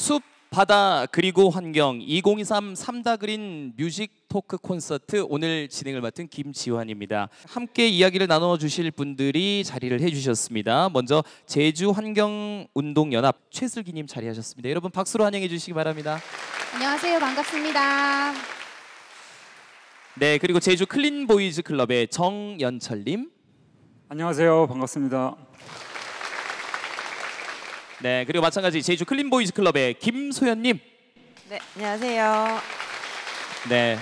숲, 바다 그리고 환경 2023 삼다그린 뮤직 토크 콘서트 오늘 진행을 맡은 김지환입니다. 함께 이야기를 나눠 주실 분들이 자리를 해 주셨습니다. 먼저 제주 환경 운동 연합 최슬기 님 자리하셨습니다. 여러분 박수로 환영해 주시기 바랍니다. 안녕하세요. 반갑습니다. 네, 그리고 제주 클린 보이즈 클럽의 정연철 님. 안녕하세요. 반갑습니다. 네, 그리고 마찬가지 제주 클린보이즈 클럽의 김소연님. 네, 안녕하세요. 네.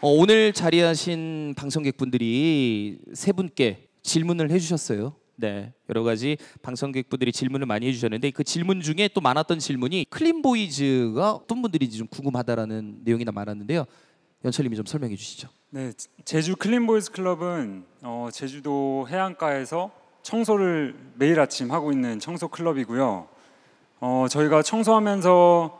어, 오늘 자리하신 방청객분들이 세 분께 질문을 해주셨어요. 네, 여러 가지 방청객분들이 질문을 많이 해주셨는데 그 질문 중에 또 많았던 질문이 클린보이즈가 어떤 분들인지 좀 궁금하다라는 내용이나 많았는데요. 연철님이 좀 설명해 주시죠. 네, 제주 클린보이즈 클럽은 어, 제주도 해안가에서 청소를 매일 아침 하고 있는 청소 클럽이고요. 어, 저희가 청소하면서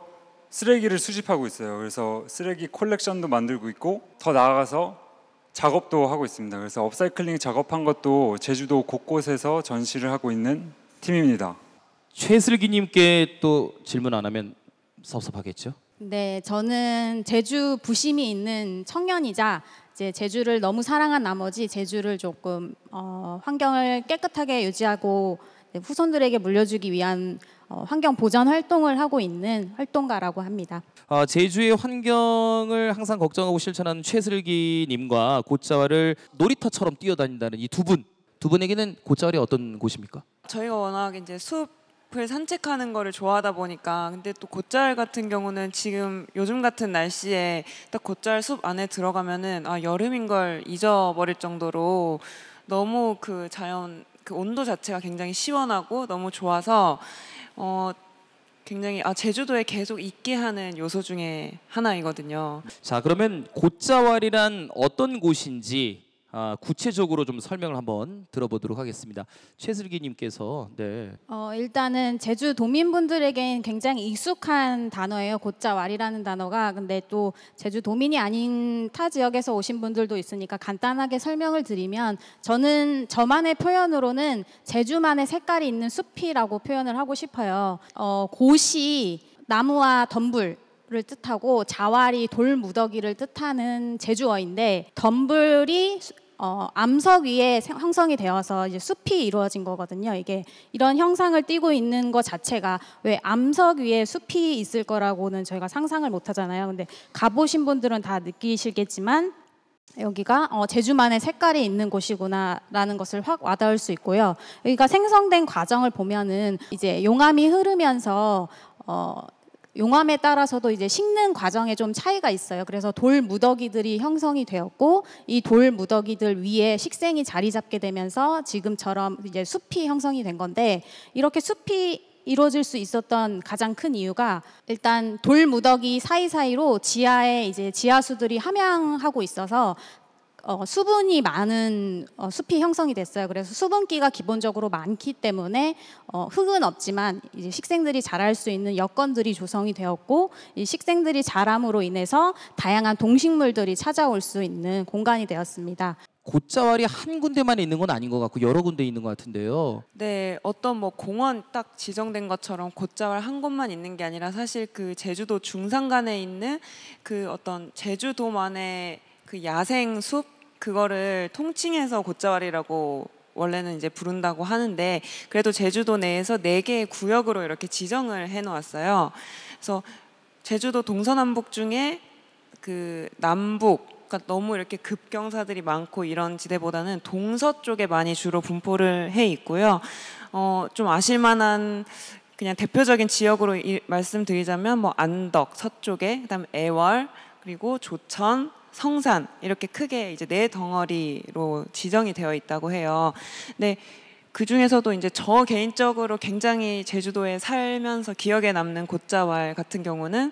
쓰레기를 수집하고 있어요. 그래서 쓰레기 콜렉션도 만들고 있고 더 나아가서 작업도 하고 있습니다. 그래서 업사이클링 작업한 것도 제주도 곳곳에서 전시를 하고 있는 팀입니다. 최슬기님께 또 질문 안 하면 섭섭하겠죠? 네, 저는 제주 부심이 있는 청년이자 이제 제주를 너무 사랑한 나머지 제주를 조금 어, 환경을 깨끗하게 유지하고 후손들에게 물려주기 위한 어, 환경 보전 활동을 하고 있는 활동가라고 합니다. 아, 제주의 환경을 항상 걱정하고 실천하는 최슬기님과 고짜와를 놀이터처럼 뛰어다닌다는 이 두 분, 두 분에게는 고짜와리 어떤 곳입니까? 저희가 워낙 이제 숲 앞을 산책하는 거를 좋아하다 보니까 근데 또 곶잘 같은 경우는 지금 요즘 같은 날씨에 딱 곶잘 숲 안에 들어가면은 아 여름인 걸 잊어버릴 정도로 너무 그 자연 그 온도 자체가 굉장히 시원하고 너무 좋아서 어 굉장히 아 제주도에 계속 있게 하는 요소 중에 하나이거든요. 자 그러면 곶자왈이란 어떤 곳인지 아, 구체적으로 좀 설명을 한번 들어보도록 하겠습니다. 최슬기님께서 네. 어, 일단은 제주 도민분들에겐 굉장히 익숙한 단어예요. 곶자왈이라는 단어가 근데 또 제주 도민이 아닌 타 지역에서 오신 분들도 있으니까 간단하게 설명을 드리면 저는 저만의 표현으로는 제주만의 색깔이 있는 숲이라고 표현을 하고 싶어요. 어, 고시 나무와 덤불 를 뜻하고 자왈이 돌무더기를 뜻하는 제주어인데 덤불이 어, 암석 위에 형성이 되어서 이제 숲이 이루어진 거거든요. 이게 이런 형상을 띠고 있는 것 자체가 왜 암석 위에 숲이 있을 거라고는 저희가 상상을 못 하잖아요. 근데 가보신 분들은 다 느끼시겠지만 여기가 어, 제주만의 색깔이 있는 곳이구나라는 것을 확 와닿을 수 있고요. 여기가 생성된 과정을 보면은 이제 용암이 흐르면서 어, 용암에 따라서도 이제 식는 과정에 좀 차이가 있어요. 그래서 돌 무더기들이 형성이 되었고 이 돌 무더기들 위에 식생이 자리 잡게 되면서 지금처럼 이제 숲이 형성이 된 건데 이렇게 숲이 이루어질 수 있었던 가장 큰 이유가 일단 돌 무더기 사이사이로 지하에 이제 지하수들이 함양하고 있어서 어, 수분이 많은 어, 숲이 형성이 됐어요. 그래서 수분기가 기본적으로 많기 때문에 어, 흙은 없지만 이제 식생들이 자랄 수 있는 여건들이 조성이 되었고 이 식생들이 자람으로 인해서 다양한 동식물들이 찾아올 수 있는 공간이 되었습니다. 곶자왈이 한 군데만 있는 건 아닌 것 같고 여러 군데 있는 것 같은데요. 네, 어떤 뭐 공원 딱 지정된 것처럼 곶자왈 한 곳만 있는 게 아니라 사실 그 제주도 중산간에 있는 그 어떤 제주도만의 그 야생 숲 그거를 통칭해서 곶자왈이라고 원래는 이제 부른다고 하는데 그래도 제주도 내에서 네 개의 구역으로 이렇게 지정을 해 놓았어요. 그래서 제주도 동서남북 중에 그 남북 그러니까 너무 이렇게 급경사들이 많고 이런 지대보다는 동서 쪽에 많이 주로 분포를 해 있고요. 어, 좀 아실 만한 그냥 대표적인 지역으로 이, 말씀드리자면 뭐 안덕 서쪽에 그다음 에 애월 그리고 조천 성산 이렇게 크게 이제 네 덩어리로 지정이 되어 있다고 해요. 근데 네, 그 중에서도 이제 저 개인적으로 굉장히 제주도에 살면서 기억에 남는 곶자왈 같은 경우는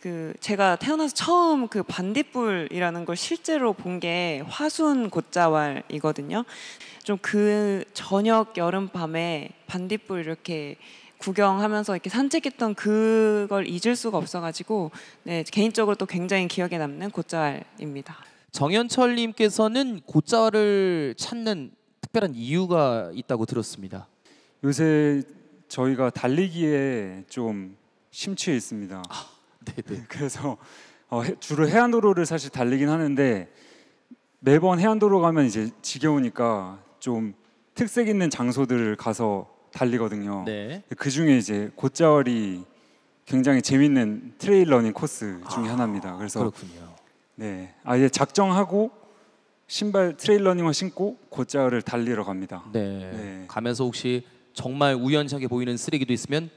그 제가 태어나서 처음 그 반딧불이라는 걸 실제로 본 게 화순 곶자왈이거든요. 좀 그 저녁 여름밤에 반딧불 이렇게 구경하면서 이렇게 산책했던 그걸 잊을 수가 없어가지고 네, 개인적으로 또 굉장히 기억에 남는 곶자알입니다. 정현철님께서는 곶자알을 찾는 특별한 이유가 있다고 들었습니다. 요새 저희가 달리기에 좀 심취해 있습니다. 아, 네 그래서 어, 주로 해안도로를 사실 달리긴 하는데 매번 해안도로 가면 이제 지겨우니까 좀 특색 있는 장소들을 가서 달리거든요. 네. 그 중에 이제 곧자월이 굉장히 재밌는 트레일 러닝 코스 중에 아, 하나입니다. 그래서 그렇군요. 네, 아예 작정하고 신발 트레일 러닝을 신고 곧자월을 달리러 갑니다. 네. 네. 가면서 혹시 정말 우연찮게 보이는 쓰레기도 있으면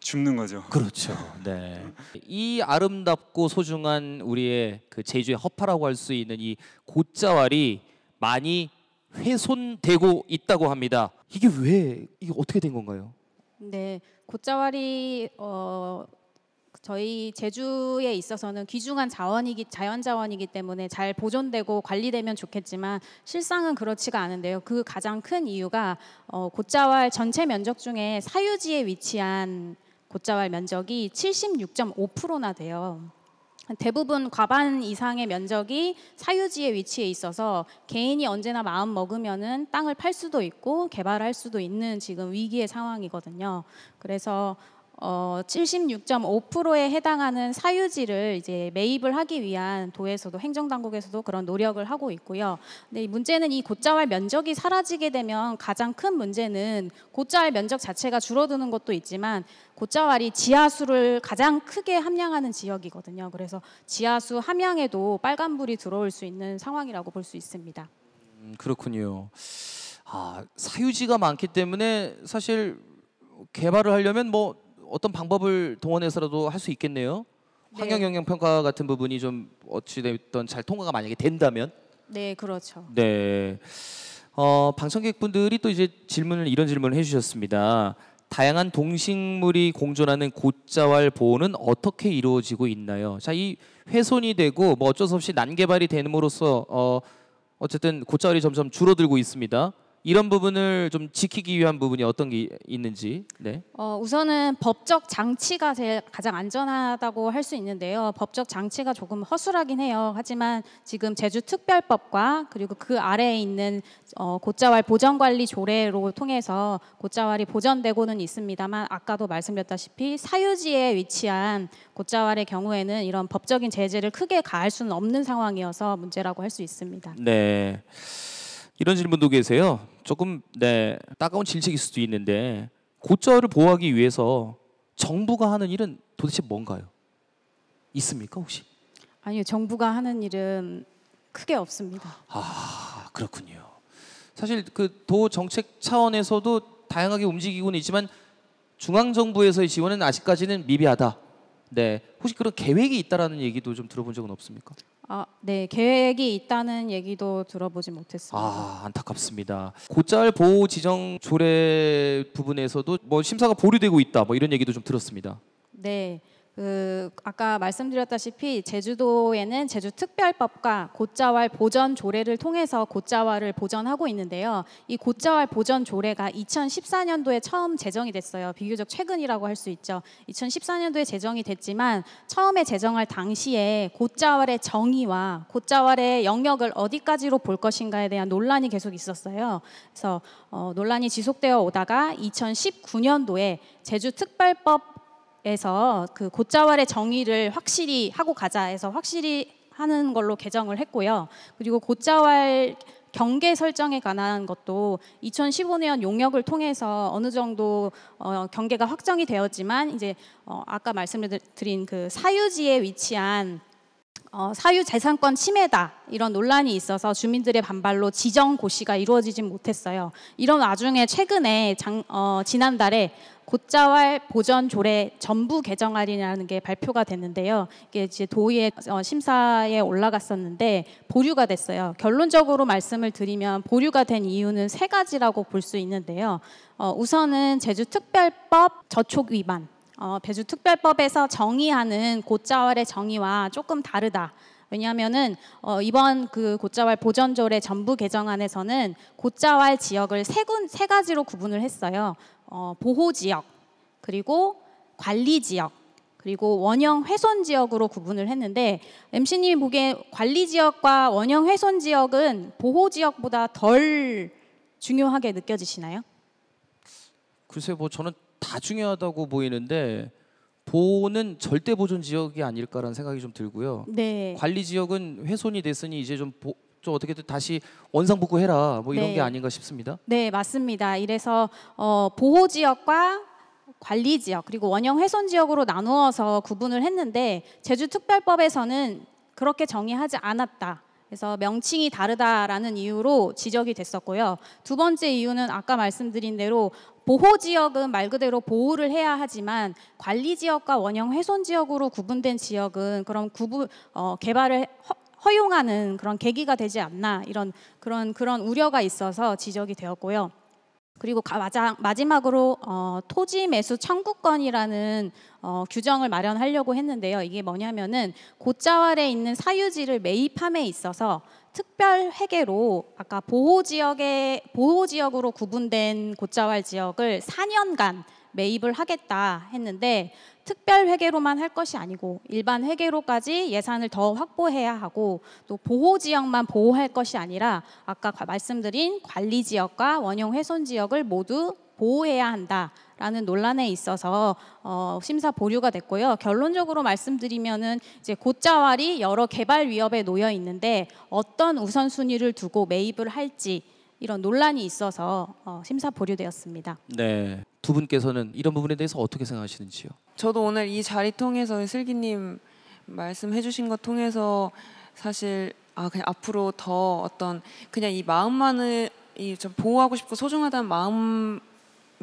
죽는 거죠. 그렇죠. 네. 이 아름답고 소중한 우리의 그 제주의 허파라고 할 수 있는 이 곧자왈이 많이 훼손되고 있다고 합니다. 이게 왜 이게 어떻게 된 건가요? 네, 곶자왈이 어, 저희 제주에 있어서는 귀중한 자원이기 자연 자원이기 때문에 잘 보존되고 관리되면 좋겠지만 실상은 그렇지가 않은데요. 그 가장 큰 이유가 어, 곶자왈 전체 면적 중에 사유지에 위치한 곶자왈 면적이 76.5%나 돼요. 대부분 과반 이상의 면적이 사유지에 위치해 있어서 개인이 언제나 마음 먹으면은 땅을 팔 수도 있고 개발할 수도 있는 지금 위기의 상황이거든요. 그래서 어, 76.5%에 해당하는 사유지를 이제 매입을 하기 위한 도에서도 행정당국에서도 그런 노력을 하고 있고요. 근데 문제는 이고자왈 면적이 사라지게 되면 가장 큰 문제는 고자왈 면적 자체가 줄어드는 것도 있지만 고자왈이 지하수를 가장 크게 함량하는 지역이거든요. 그래서 지하수 함양에도 빨간불이 들어올 수 있는 상황이라고 볼 수 있습니다. 음, 그렇군요. 아, 사유지가 많기 때문에 사실 개발을 하려면 뭐 어떤 방법을 동원해서라도 할 수 있겠네요. 네. 환경 영향 평가 같은 부분이 좀 어찌 됐던 잘 통과가 만약에 된다면 네, 그렇죠. 네. 어, 방청객분들이 또 이제 질문을 이런 질문을 해 주셨습니다. 다양한 동식물이 공존하는 고자왈 보호는 어떻게 이루어지고 있나요? 자, 이 훼손이 되고 뭐 어쩔 수 없이 난개발이 되는으로써어 어쨌든 고자왈이 점점 줄어들고 있습니다. 이런 부분을 좀 지키기 위한 부분이 어떤 게 있는지. 네. 어, 우선은 법적 장치가 제일 가장 안전하다고 할 수 있는데요. 법적 장치가 조금 허술하긴 해요. 하지만 지금 제주특별법과 그리고 그 아래에 있는 어, 고자왈 보전관리 조례로 통해서 고자왈이 보전되고는 있습니다만 아까도 말씀드렸다시피 사유지에 위치한 고자왈의 경우에는 이런 법적인 제재를 크게 가할 수는 없는 상황이어서 문제라고 할 수 있습니다. 네. 이런 질문도 계세요. 조금 네, 따가운 질책일 수도 있는데 고절을 보호하기 위해서 정부가 하는 일은 도대체 뭔가요? 있습니까 혹시? 아니요, 정부가 하는 일은 크게 없습니다. 아 그렇군요. 사실 그 도 정책 차원에서도 다양하게 움직이고는 있지만 중앙 정부에서의 지원은 아직까지는 미비하다. 네, 혹시 그런 계획이 있다라는 얘기도 좀 들어본 적은 없습니까? 아, 네 계획이 있다는 얘기도 들어보지 못했습니다. 아 안타깝습니다. 고짤 보호 지정 조례 부분에서도 뭐 심사가 보류되고 있다 뭐 이런 얘기도 좀 들었습니다. 네. 그 아까 말씀드렸다시피 제주도에는 제주특별법과 고자왈 보전 조례를 통해서 고자왈을 보전하고 있는데요. 이 고자왈 보전 조례가 2014년도에 처음 제정이 됐어요. 비교적 최근이라고 할 수 있죠. 2014년도에 제정이 됐지만 처음에 제정할 당시에 고자왈의 정의와 고자왈의 영역을 어디까지로 볼 것인가에 대한 논란이 계속 있었어요. 그래서 어, 논란이 지속되어 오다가 2019년도에 제주특별법 에서 그 고자왈의 정의를 확실히 하고 가자에서 확실히 하는 걸로 개정을 했고요. 그리고 고자왈 경계 설정에 관한 것도 2015년 용역을 통해서 어느 정도 어, 경계가 확정이 되었지만 이제 어, 아까 말씀드린 그 사유지에 위치한 어, 사유재산권 침해다 이런 논란이 있어서 주민들의 반발로 지정 고시가 이루어지진 못했어요. 이런 와중에 최근에 장, 어, 지난달에 곧자왈 보전 조례 전부 개정안이라는 게 발표가 됐는데요. 이게 이제 도의회 어, 심사에 올라갔었는데 보류가 됐어요. 결론적으로 말씀을 드리면 보류가 된 이유는 세 가지라고 볼 수 있는데요. 어, 우선은 제주특별법 저촉 위반. 어, 배주특별법에서 정의하는 곧자왈의 정의와 조금 다르다. 왜냐하면은 어, 이번 그 고자왈 보전절례 전부 개정안에서는 고자왈 지역을 세, 군, 세 가지로 구분을 했어요. 어, 보호 지역 그리고 관리 지역 그리고 원형 훼손 지역으로 구분을 했는데 m c 님 보기에 관리 지역과 원형 훼손 지역은 보호 지역보다 덜 중요하게 느껴지시나요? 글쎄 뭐 저는 다 중요하다고 보이는데 도는 절대 보존 지역이 아닐까라는 생각이 좀 들고요. 네. 관리 지역은 훼손이 됐으니 이제 좀 보, 좀 어떻게든 다시 원상복구 해라 뭐 이런 네. 게 아닌가 싶습니다. 네 맞습니다. 이래서 어, 보호 지역과 관리 지역 그리고 원형 훼손 지역으로 나누어서 구분을 했는데 제주특별법에서는 그렇게 정의하지 않았다. 그래서 명칭이 다르다라는 이유로 지적이 됐었고요. 두 번째 이유는 아까 말씀드린 대로 보호 지역은 말 그대로 보호를 해야 하지만 관리 지역과 원형 훼손 지역으로 구분된 지역은 그런 구분 어, 개발을 허, 허용하는 그런 계기가 되지 않나 이런 그런 그런 우려가 있어서 지적이 되었고요. 그리고 마지막으로 어, 토지 매수 청구권이라는 어, 규정을 마련하려고 했는데요. 이게 뭐냐면은 고자왈에 있는 사유지를 매입함에 있어서 특별 회계로 아까 보호 지역에 보호 지역으로 구분된 고자왈 지역을 4년간 매입을 하겠다 했는데 특별 회계로만 할 것이 아니고 일반 회계로까지 예산을 더 확보해야 하고 또 보호 지역만 보호할 것이 아니라 아까 말씀드린 관리 지역과 원형 훼손 지역을 모두 보호해야 한다라는 논란에 있어서 어, 심사 보류가 됐고요. 결론적으로 말씀드리면은 이제 고자왈이 여러 개발 위협에 놓여 있는데 어떤 우선순위를 두고 매입을 할지 이런 논란이 있어서 어, 심사 보류되었습니다. 네. 두 분께서는 이런 부분에 대해서 어떻게 생각하시는지요? 저도 오늘 이 자리 통해서 슬기님 말씀해주신 것 통해서 사실 아 그냥 앞으로 더 어떤 그냥 이 마음만을 이좀 보호하고 싶고 소중하다는 마음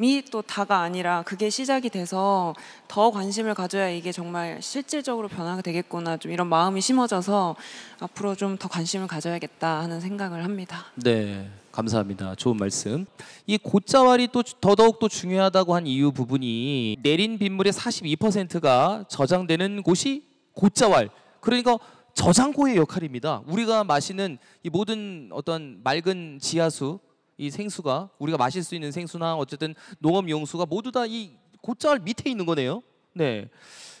이또 다가 아니라 그게 시작이 돼서 더 관심을 가져야 이게 정말 실질적으로 변화가 되겠구나 좀 이런 마음이 심어져서 앞으로 좀 더 관심을 가져야겠다 하는 생각을 합니다. 네. 감사합니다. 좋은 말씀. 이 고자왈이 또 더더욱 또 중요하다고 한 이유 부분이 내린 빗물의 42%가 저장되는 곳이 고자왈. 그러니까 저장고의 역할입니다. 우리가 마시는 이 모든 어떤 맑은 지하수, 이 생수가 우리가 마실 수 있는 생수나 어쨌든 농업 용수가 모두 다 이 고자왈 밑에 있는 거네요. 네.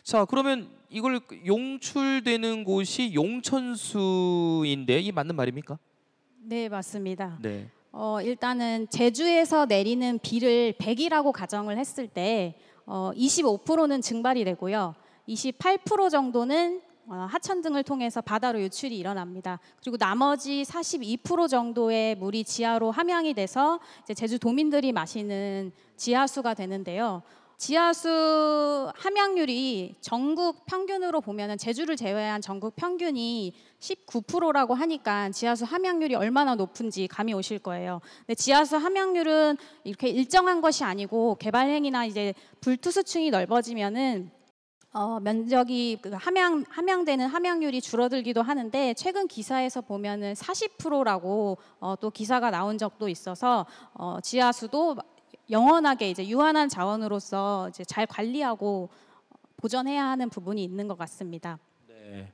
자, 그러면 이걸 용출되는 곳이 용천수인데 이 맞는 말입니까? 네, 맞습니다. 네. 어, 일단은 제주에서 내리는 비를 100이라고 가정을 했을 때 어, 25%는 증발이 되고요. 28% 정도는 어, 하천 등을 통해서 바다로 유출이 일어납니다. 그리고 나머지 42% 정도의 물이 지하로 함양이 돼서 제주 도민들이 마시는 지하수가 되는데요. 지하수 함양률이 전국 평균으로 보면은 제주를 제외한 전국 평균이 19%라고 하니까 지하수 함양률이 얼마나 높은지 감이 오실 거예요. 근데 지하수 함양률은 이렇게 일정한 것이 아니고 개발행위나 이제 불투수층이 넓어지면은 어, 면적이 그 함양 함양되는 함양률이 줄어들기도 하는데 최근 기사에서 보면은 40%라고 어, 또 기사가 나온 적도 있어서 어, 지하수도 영원하게 이제 유한한 자원으로서 이제 잘 관리하고 보존해야 하는 부분이 있는 것 같습니다. 네.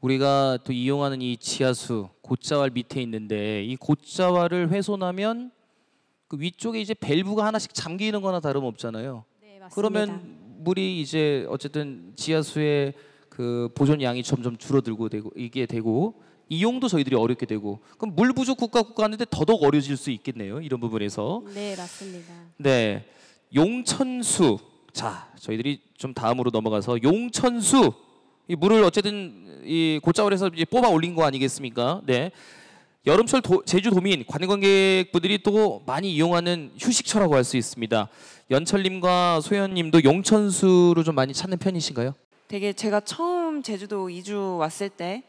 우리가 또 이용하는 이 지하수 곶자왈 밑에 있는데 이 곶자왈을 훼손하면 그 위쪽에 이제 밸브가 하나씩 잠기는 거나 다름없잖아요. 네, 맞습니다. 그러면 물이 이제 어쨌든 지하수의 그 보존 양이 점점 줄어들고 되고 이게 되고 이용도 저희들이 어렵게 되고 그럼 물 부족 국가 국가 하는데 더더욱 어려질 수 있겠네요. 이런 부분에서. 네, 맞습니다. 네. 용천수. 자, 저희들이 좀 다음으로 넘어가서 용천수. 이 물을 어쨌든 이고자월에서 이제 뽑아 올린 거 아니겠습니까? 네. 여름철 도, 제주 도민 관광객분들이 또 많이 이용하는 휴식처라고 할 수 있습니다. 연철님과 소연님도 용천수를 좀 많이 찾는 편이신가요? 되게 제가 처음 제주도 이주 왔을 때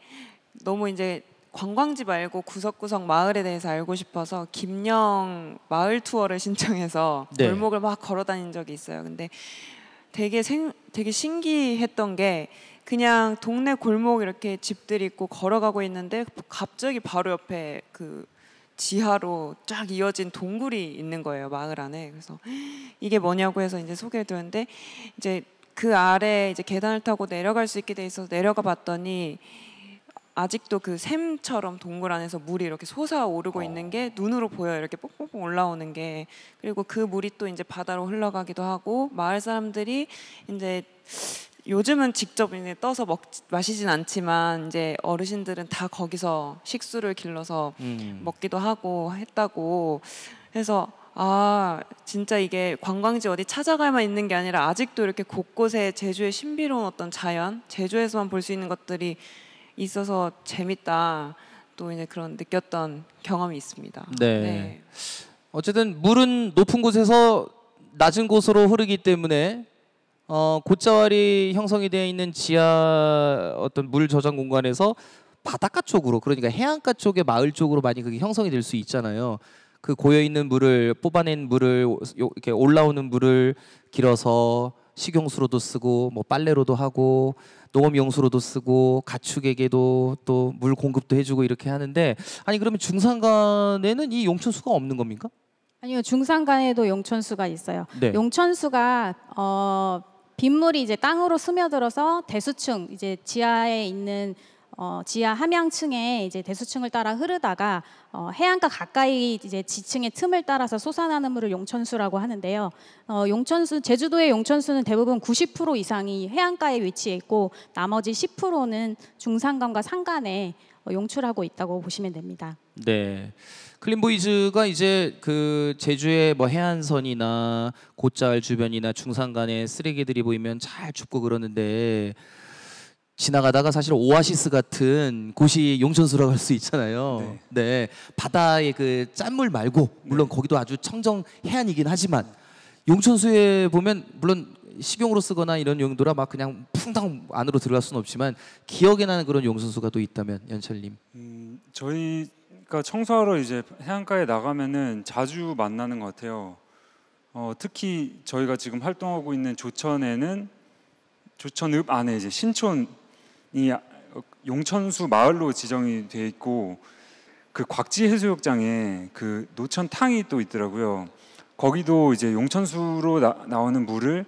너무 이제 관광지 말고 구석구석 마을에 대해서 알고 싶어서 김녕 마을 투어를 신청해서 네. 골목을 막 걸어 다닌 적이 있어요. 근데 되게 생, 되게 신기했던 게 그냥 동네 골목 이렇게 집들이 있고 걸어가고 있는데 갑자기 바로 옆에 그 지하로 쫙 이어진 동굴이 있는 거예요 마을 안에 그래서 이게 뭐냐고 해서 이제 소개해드렸는데 이제 그 아래 이제 계단을 타고 내려갈 수 있게 돼 있어서 내려가 봤더니 아직도 그 샘처럼 동굴 안에서 물이 이렇게 솟아오르고 어. 있는 게 눈으로 보여 이렇게 뽕뽕뽕 올라오는 게 그리고 그 물이 또 이제 바다로 흘러가기도 하고 마을 사람들이 이제 요즘은 직접 이제 떠서 먹 마시진 않지만 이제 어르신들은 다 거기서 식수를 길러서 음. 먹기도 하고 했다고 해서 아 진짜 이게 관광지 어디 찾아갈만 있는 게 아니라 아직도 이렇게 곳곳에 제주의 신비로운 어떤 자연 제주에서만 볼 수 있는 것들이 있어서 재밌다 또 이제 그런 느꼈던 경험이 있습니다. 네. 네. 어쨌든 물은 높은 곳에서 낮은 곳으로 흐르기 때문에 어, 곶자왈이 형성이 되어 있는 지하 어떤 물 저장 공간에서 바닷가 쪽으로 그러니까 해안가 쪽의 마을 쪽으로 많이 그게 형성이 될 수 있잖아요. 그 고여 있는 물을 뽑아낸 물을 이렇게 올라오는 물을 길어서 식용수로도 쓰고 뭐 빨래로도 하고 농업용수로도 쓰고 가축에게도 또 물 공급도 해주고 이렇게 하는데 아니 그러면 중산간에는 이 용천수가 없는 겁니까? 아니요 중산간에도 용천수가 있어요. 네. 용천수가 어, 빗물이 이제 땅으로 스며들어서 대수층 이제 지하에 있는 어, 지하 함양층에 이제 대수층을 따라 흐르다가 어, 해안가 가까이 이제 지층의 틈을 따라서 솟아나는 물을 용천수라고 하는데요. 어, 용천수 제주도의 용천수는 대부분 90% 이상이 해안가에 위치해 있고 나머지 10%는 중산간과 산간에 용출하고 있다고 보시면 됩니다. 네. 클린보이즈가 이제 그 제주의 뭐 해안선이나 곧잘 주변이나 중산간에 쓰레기들이 보이면 잘 줍고 그러는데 지나가다가 사실 오아시스 같은 곳이 용천수라고 할 수 있잖아요. 네. 네. 바다의 그 짠물 말고 네. 물론 네. 거기도 아주 청정 해안이긴 하지만 용천수에 보면 물론 식용으로 쓰거나 이런 용도라 막 그냥 풍덩 안으로 들어갈 수는 없지만 기억에 나는 그런 용천수가 또 있다면 연철님. 음, 저희가 청소하러 이제 해안가에 나가면은 자주 만나는 것 같아요. 어, 특히 저희가 지금 활동하고 있는 조천에는 조천읍 안에 이제 신촌 이 용천수 마을로 지정이 돼 있고 그 곽지 해수욕장에 그 노천탕이 또 있더라고요. 거기도 이제 용천수로 나, 오는 물을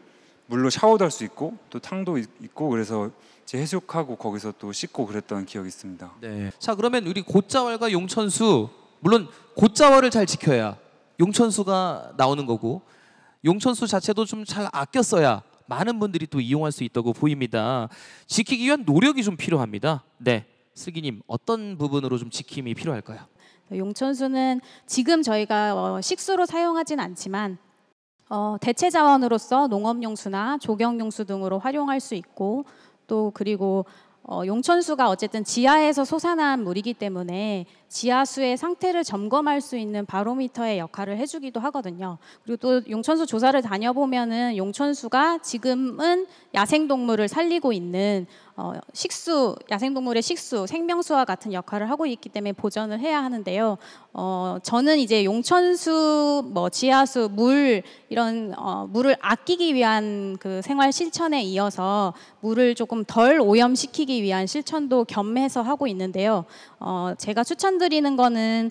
물로 샤워도 할 수 있고 또 탕도 있고 그래서 제 해수욕하고 거기서 또 씻고 그랬던 기억이 있습니다. 네. 자 그러면 우리 곶자왈과 용천수 물론 곶자왈을 잘 지켜야 용천수가 나오는 거고 용천수 자체도 좀 잘 아껴 써야 많은 분들이 또 이용할 수 있다고 보입니다. 지키기 위한 노력이 좀 필요합니다. 네, 슬기님 어떤 부분으로 좀 지킴이 필요할까요? 네, 용천수는 지금 저희가 어, 식수로 사용하진 않지만 어, 대체 자원으로서 농업용수나 조경용수 등으로 활용할 수 있고 또 그리고 어, 용천수가 어쨌든 지하에서 솟아난 물이기 때문에 지하수의 상태를 점검할 수 있는 바로미터의 역할을 해주기도 하거든요. 그리고 또 용천수 조사를 다녀보면은 용천수가 지금은 야생동물을 살리고 있는 어, 식수, 야생동물의 식수, 생명수와 같은 역할을 하고 있기 때문에 보전을 해야 하는데요. 어, 저는 이제 용천수, 뭐 지하수, 물 이런 어, 물을 아끼기 위한 그 생활 실천에 이어서 물을 조금 덜 오염시키기 위한 실천도 겸해서 하고 있는데요. 어, 제가 추천 드 추천드리는 거는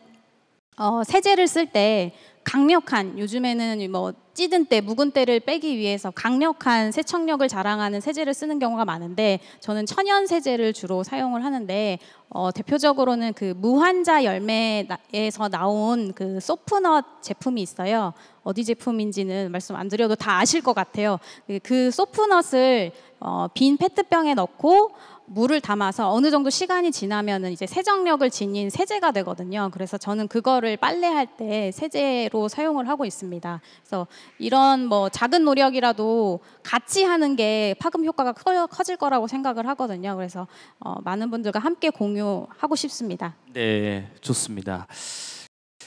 어, 세제를 쓸 때 강력한 요즘에는 뭐 찌든 때 묵은 때를 빼기 위해서 강력한 세척력을 자랑하는 세제를 쓰는 경우가 많은데 저는 천연 세제를 주로 사용을 하는데 어, 대표적으로는 그 무환자 열매에서 나온 그 소프넛 제품이 있어요. 어디 제품인지는 말씀 안 드려도 다 아실 것 같아요. 그, 그 소프넛을 어, 빈 페트병에 넣고 물을 담아서 어느 정도 시간이 지나면 이제 세정력을 지닌 세제가 되거든요. 그래서 저는 그거를 빨래할 때 세제로 사용을 하고 있습니다. 그래서 이런 뭐 작은 노력이라도 같이 하는 게 파급 효과가 커, 커질 거라고 생각을 하거든요. 그래서 어, 많은 분들과 함께 공유하고 싶습니다. 네, 좋습니다.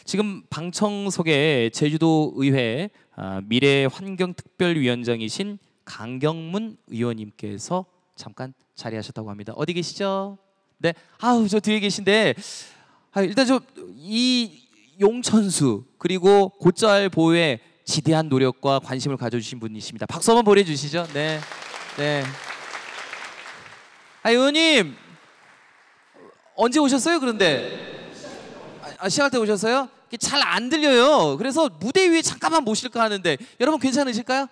지금 방청 속에 제주도 의회 아, 미래 환경특별위원장이신 강경문 의원님께서 잠깐 자리하셨다고 합니다. 어디 계시죠? 네, 아우 저 뒤에 계신데 아, 일단 저 이 용천수 그리고 고짤 보호에 지대한 노력과 관심을 가져주신 분이십니다. 박수 한번 보내주시죠. 네, 네. 아 의원님 언제 오셨어요? 그런데 아, 아 시작할 때 오셨어요? 잘 안 들려요. 그래서 무대 위에 잠깐만 모실까 하는데 여러분 괜찮으실까요?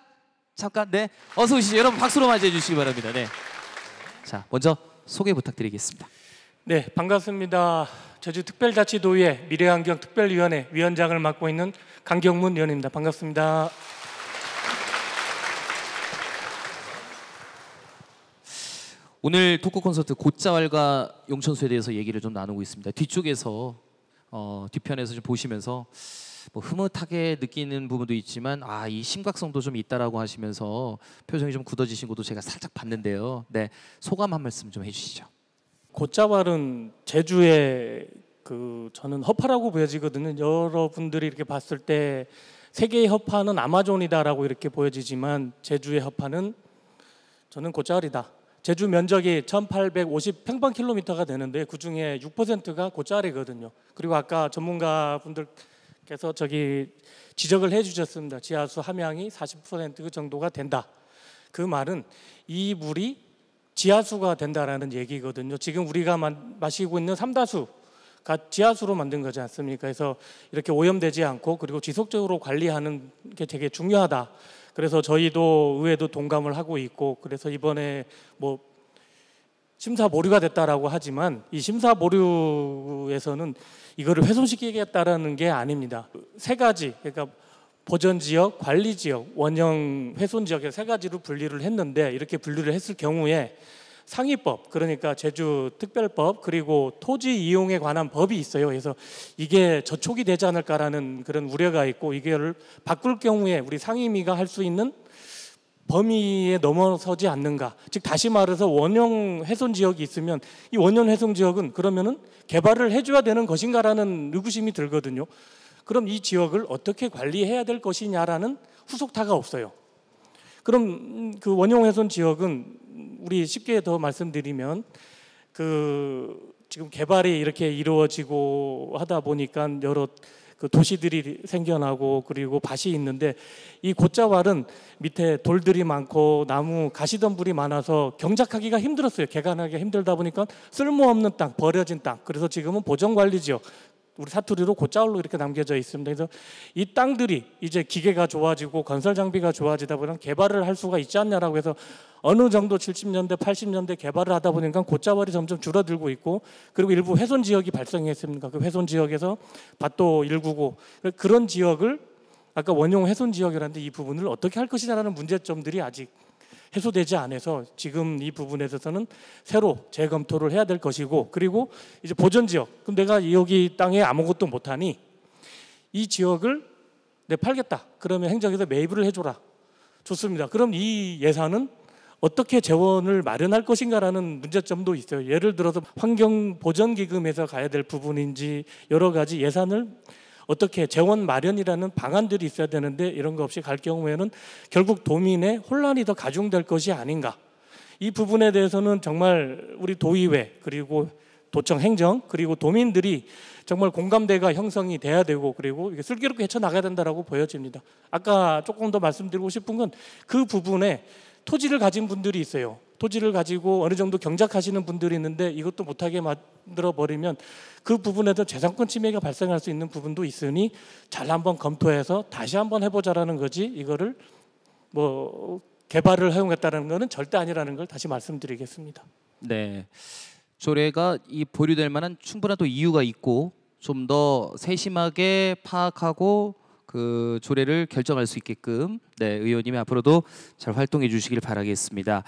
잠깐 네 어서 오시죠 여러분 박수로 맞이해 주시기 바랍니다 네자 먼저 소개 부탁드리겠습니다 네 반갑습니다 제주특별자치도의 미래환경특별위원회 위원장을 맡고 있는 강경문 위원입니다 반갑습니다 오늘 토크 콘서트 곶자왈과 용천수에 대해서 얘기를 좀 나누고 있습니다 뒤쪽에서 어, 뒤편에서 좀 보시면서 뭐 흐뭇하게 느끼는 부분도 있지만 아 이 심각성도 좀 있다라고 하시면서 표정이 좀 굳어지신 것도 제가 살짝 봤는데요. 네 소감 한 말씀 좀 해주시죠. 곶자왈은 제주의 그 저는 허파라고 보여지거든요. 여러분들이 이렇게 봤을 때 세계의 허파는 아마존이다라고 이렇게 보여지지만 제주의 허파는 저는 곶자왈이다. 제주 면적이 1,850 평방킬로미터가 되는데 그 중에 6%가 곶자왈거든요 그리고 아까 전문가분들 그래서 저기 지적을 해주셨습니다. 지하수 함양이4 0 정도가 된다. 그 말은 이 물이 지하수가 된다라는 얘기거든요. 지금 우리가 마시고 있는 삼다수 가 지하수로 만든 거지 않습니까? 그래서 이렇게 오염되지 않고 그리고 지속적으로 관리하는 게 되게 중요하다. 그래서 저희도 의회도 동감을 하고 있고 그래서 이번에 뭐 심사 보류가 됐다라고 하지만 이 심사 보류에서는 이거를 훼손시키겠다라는 게 아닙니다. 세 가지 그러니까 보전 지역, 관리 지역, 원형 훼손 지역의 세 가지로 분리를 했는데 이렇게 분류를 했을 경우에 상위법 그러니까 제주 특별법 그리고 토지 이용에 관한 법이 있어요. 그래서 이게 저촉이 되지 않을까라는 그런 우려가 있고 이거를 바꿀 경우에 우리 상임위가 할 수 있는 범위에 넘어서지 않는가. 즉 다시 말해서 원형 훼손 지역이 있으면 이 원형 훼손 지역은 그러면은 개발을 해줘야 되는 것인가라는 의구심이 들거든요. 그럼 이 지역을 어떻게 관리해야 될 것이냐라는 후속타가 없어요. 그럼 그 원형 훼손 지역은 우리 쉽게 더 말씀드리면 그 지금 개발이 이렇게 이루어지고 하다 보니까 여러 그 도시들이 생겨나고 그리고 밭이 있는데 이고자왈은 밑에 돌들이 많고 나무 가시덤불이 많아서 경작하기가 힘들었어요. 개간하기가 힘들다 보니까 쓸모없는 땅, 버려진 땅. 그래서 지금은 보전관리지역 우리 사투리로 고짜울로 이렇게 남겨져 있습니다. 그래서 이 땅들이 이제 기계가 좋아지고 건설 장비가 좋아지다 보면 개발을 할 수가 있지 않냐라고 해서 어느 정도 70년대, 80년대 개발을 하다 보니까 고짜발이 점점 줄어들고 있고 그리고 일부 훼손 지역이 발생했습니다. 그 훼손 지역에서 밭도 일구고 그런 지역을 아까 원용 훼손 지역이라는데 이 부분을 어떻게 할 것이냐라는 문제점들이 아직 해소되지 않아서 지금 이 부분에서는 새로 재검토를 해야 될 것이고 그리고 이제 보전 지역 그럼 내가 여기 땅에 아무것도 못하니 이 지역을 내 팔겠다 그러면 행정에서 매입을 해줘라 좋습니다 그럼 이 예산은 어떻게 재원을 마련할 것인가라는 문제점도 있어요 예를 들어서 환경보전기금에서 가야 될 부분인지 여러 가지 예산을 어떻게 재원 마련이라는 방안들이 있어야 되는데 이런 거 없이 갈 경우에는 결국 도민의 혼란이 더 가중될 것이 아닌가. 이 부분에 대해서는 정말 우리 도의회 그리고 도청 행정 그리고 도민들이 정말 공감대가 형성이 돼야 되고 그리고 이게 슬기롭게 헤쳐나가야 된다라고 보여집니다. 아까 조금 더 말씀드리고 싶은 건 그 부분에 토지를 가진 분들이 있어요. 토지를 가지고 어느 정도 경작하시는 분들이 있는데 이것도 못하게 만들어 버리면 그 부분에도 재산권 침해가 발생할 수 있는 부분도 있으니 잘 한번 검토해서 다시 한번 해보자라는 거지 이거를 뭐 개발을 허용했다는 것은 절대 아니라는 걸 다시 말씀드리겠습니다. 네, 조례가 이 보류될 만한 충분한 또 이유가 있고 좀 더 세심하게 파악하고 그 조례를 결정할 수 있게끔 네, 의원님이 앞으로도 잘 활동해 주시길 바라겠습니다.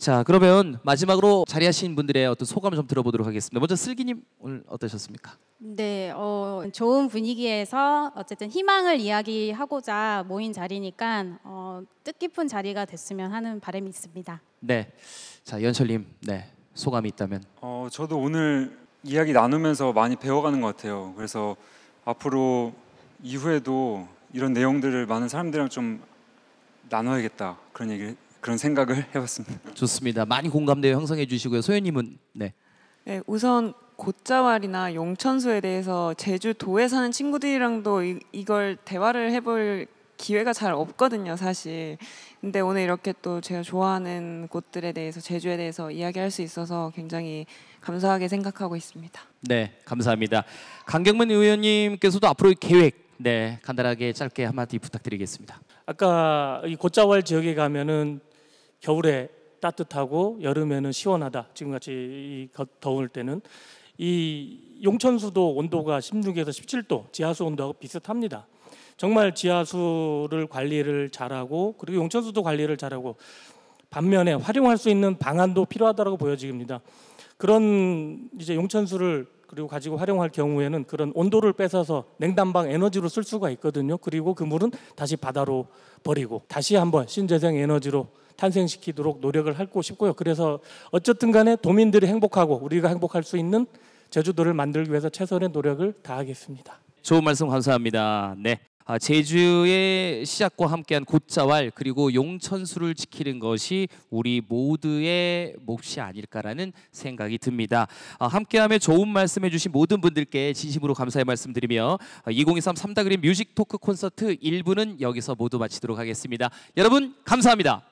자 그러면 마지막으로 자리하신 분들의 어떤 소감을 좀 들어보도록 하겠습니다. 먼저 슬기님 오늘 어떠셨습니까? 네, 어, 좋은 분위기에서 어쨌든 희망을 이야기하고자 모인 자리니까 어, 뜻깊은 자리가 됐으면 하는 바람이 있습니다. 네, 자 연철님, 네 소감이 있다면? 어, 저도 오늘 이야기 나누면서 많이 배워가는 것 같아요. 그래서 앞으로 이후에도 이런 내용들을 많은 사람들랑좀 나눠야겠다 그런 얘기를 그런 생각을 해봤습니다. 좋습니다. 많이 공감대 형성해 주시고요. 소연님은 네. 네, 우선 곶자왈이나 용천수에 대해서 제주도에 사는 친구들이랑도 이, 이걸 대화를 해볼 기회가 잘 없거든요, 사실. 근데 오늘 이렇게 또 제가 좋아하는 곳들에 대해서 제주에 대해서 이야기할 수 있어서 굉장히 감사하게 생각하고 있습니다. 네, 감사합니다. 강경문 의원님께서도 앞으로의 계획 네, 간단하게 짧게 한마디 부탁드리겠습니다. 아까 이 곶자왈 지역에 가면은 겨울에 따뜻하고 여름에는 시원하다. 지금같이 더울 때는 이 용천수도 온도가 16에서 17도, 지하수 온도하고 비슷합니다. 정말 지하수를 관리를 잘하고 그리고 용천수도 관리를 잘하고 반면에 활용할 수 있는 방안도 필요하다고 보여집니다. 그런 이제 용천수를 그리고 가지고 활용할 경우에는 그런 온도를 뺏어서 냉난방 에너지로 쓸 수가 있거든요. 그리고 그 물은 다시 바다로 버리고 다시 한번 신재생 에너지로 탄생시키도록 노력을 하고 싶고요. 그래서 어쨌든 간에 도민들이 행복하고 우리가 행복할 수 있는 제주도를 만들기 위해서 최선의 노력을 다하겠습니다. 좋은 말씀 감사합니다. 네. 아, 제주의 시작과 함께한 곶자왈 그리고 용천수를 지키는 것이 우리 모두의 몫이 아닐까라는 생각이 듭니다. 아, 함께하며 좋은 말씀해주신 모든 분들께 진심으로 감사의 말씀드리며 2023 아, 삼다그림 뮤직 토크 콘서트 1부는 여기서 모두 마치도록 하겠습니다. 여러분 감사합니다.